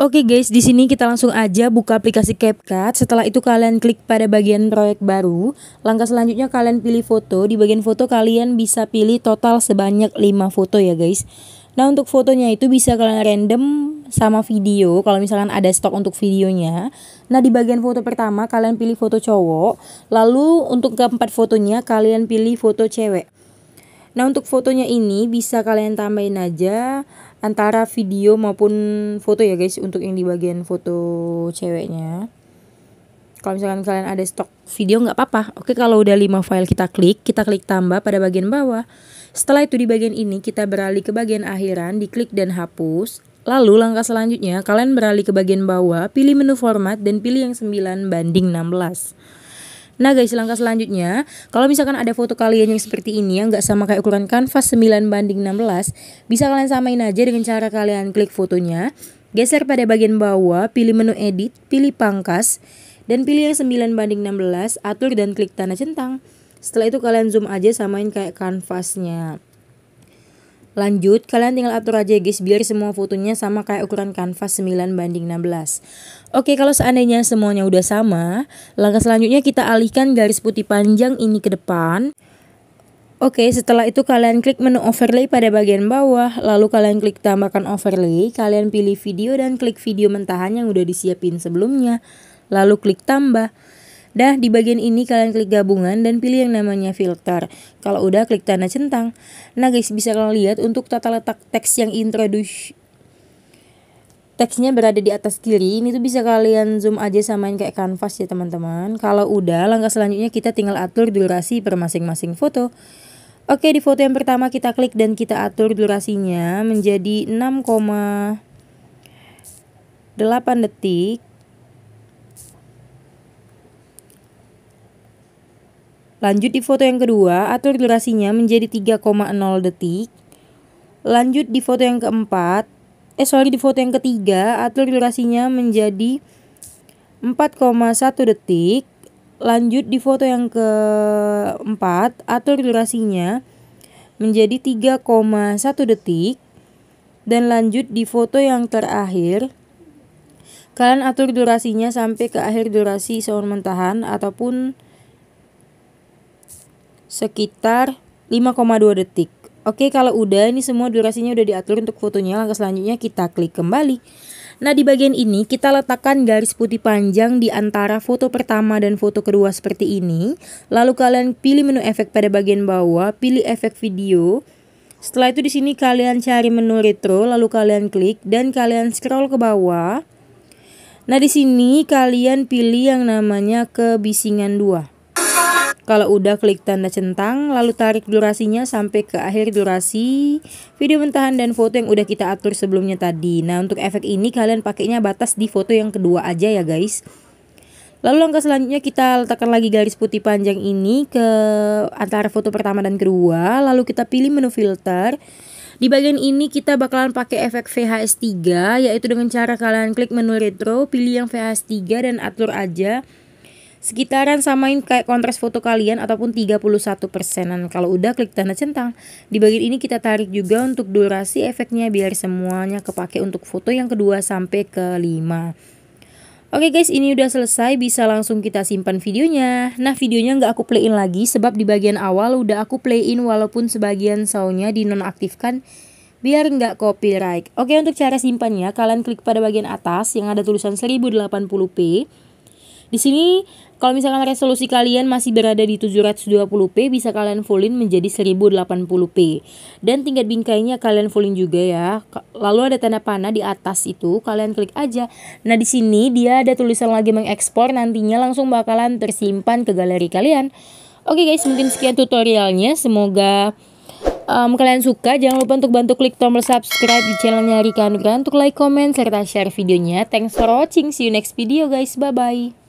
Oke okay guys, di sini kita langsung aja buka aplikasi CapCut. Setelah itu kalian klik pada bagian proyek baru. Langkah selanjutnya kalian pilih foto. Di bagian foto kalian bisa pilih total sebanyak 5 foto ya guys. Nah, untuk fotonya itu bisa kalian random sama video kalau misalkan ada stok untuk videonya. Nah, di bagian foto pertama kalian pilih foto cowok, lalu untuk keempat fotonya kalian pilih foto cewek. Nah untuk fotonya ini bisa kalian tambahin aja antara video maupun foto ya guys untuk yang di bagian foto ceweknya. Kalau misalkan kalian ada stok video nggak apa-apa. Oke kalau udah 5 file kita klik, kita klik tambah pada bagian bawah. Setelah itu di bagian ini kita beralih ke bagian akhiran, diklik dan hapus. Lalu langkah selanjutnya kalian beralih ke bagian bawah, pilih menu format dan pilih yang 9 banding 16. Nah guys langkah selanjutnya kalau misalkan ada foto kalian yang seperti ini yang nggak sama kayak ukuran kanvas 9 banding 16 bisa kalian samain aja dengan cara kalian klik fotonya. Geser pada bagian bawah, pilih menu edit, pilih pangkas, dan pilih yang 9 banding 16, atur dan klik tanda centang. Setelah itu kalian zoom aja samain kayak kanvasnya. Lanjut, kalian tinggal atur aja ya guys biar semua fotonya sama kayak ukuran kanvas 9 banding 16. Oke, kalau seandainya semuanya udah sama, langkah selanjutnya kita alihkan garis putih panjang ini ke depan. Oke, setelah itu kalian klik menu overlay pada bagian bawah, lalu kalian klik tambahkan overlay, kalian pilih video dan klik video mentahan yang udah disiapin sebelumnya, lalu klik tambah. Dah, di bagian ini kalian klik gabungan dan pilih yang namanya filter. Kalau udah, klik tanda centang. Nah guys, bisa kalian lihat untuk tata letak teks yang introduce teksnya berada di atas kiri ini tuh bisa kalian zoom aja samain kayak kanvas ya teman-teman kalau udah langkah selanjutnya kita tinggal atur durasi per masing-masing foto oke di foto yang pertama kita klik dan kita atur durasinya menjadi 6,8 detik Lanjut di foto yang kedua, atur durasinya menjadi 3,0 detik. Lanjut di foto yang keempat, eh sorry di foto yang ketiga, atur durasinya menjadi 4,1 detik. Lanjut di foto yang keempat, atur durasinya menjadi 3,1 detik. Dan lanjut di foto yang terakhir, kalian atur durasinya sampai ke akhir durasi seorang mentahan ataupun sekitar 5,2 detik. Oke, kalau udah ini semua durasinya udah diatur untuk fotonya, langkah selanjutnya kita klik kembali. Nah, di bagian ini kita letakkan garis putih panjang di antara foto pertama dan foto kedua seperti ini. Lalu kalian pilih menu efek pada bagian bawah, pilih efek video. Setelah itu di sini kalian cari menu retro, lalu kalian klik dan kalian scroll ke bawah. Nah, di sini kalian pilih yang namanya kebisingan 2. Kalau udah klik tanda centang, lalu tarik durasinya sampai ke akhir durasi video mentahan dan foto yang udah kita atur sebelumnya tadi. Nah, untuk efek ini kalian pakainya batas di foto yang kedua aja ya guys. Lalu langkah selanjutnya kita letakkan lagi garis putih panjang ini ke antara foto pertama dan kedua, lalu kita pilih menu filter. Di bagian ini kita bakalan pakai efek VHS 3 yaitu dengan cara kalian klik menu retro, pilih yang VHS 3 dan atur aja Sekitaran samain kayak kontras foto kalian ataupun 31 persenan. Kalau udah klik tanda centang. Di bagian ini kita tarik juga untuk durasi efeknya biar semuanya kepake untuk foto yang kedua sampai kelima. Oke guys, ini udah selesai, bisa langsung kita simpan videonya. Nah, videonya nggak aku playin lagi, sebab di bagian awal udah aku playin walaupun sebagian soundnya dinonaktifkan, biar nggak copyright. Oke, untuk cara simpannya, kalian klik pada bagian atas yang ada tulisan 1080p. Di sini kalau misalkan resolusi kalian masih berada di 720p bisa kalian fullin menjadi 1080p. Dan tingkat bingkainya kalian fullin juga ya. Lalu ada tanda panah di atas itu kalian klik aja. Nah, di sini dia ada tulisan lagi mengekspor nantinya langsung bakalan tersimpan ke galeri kalian. Oke guys, mungkin sekian tutorialnya. Semoga um, kalian suka, jangan lupa untuk bantu klik tombol subscribe di channelnya Rika Nugra untuk like, comment, serta share videonya. Thanks for watching. See you next video guys. Bye-bye.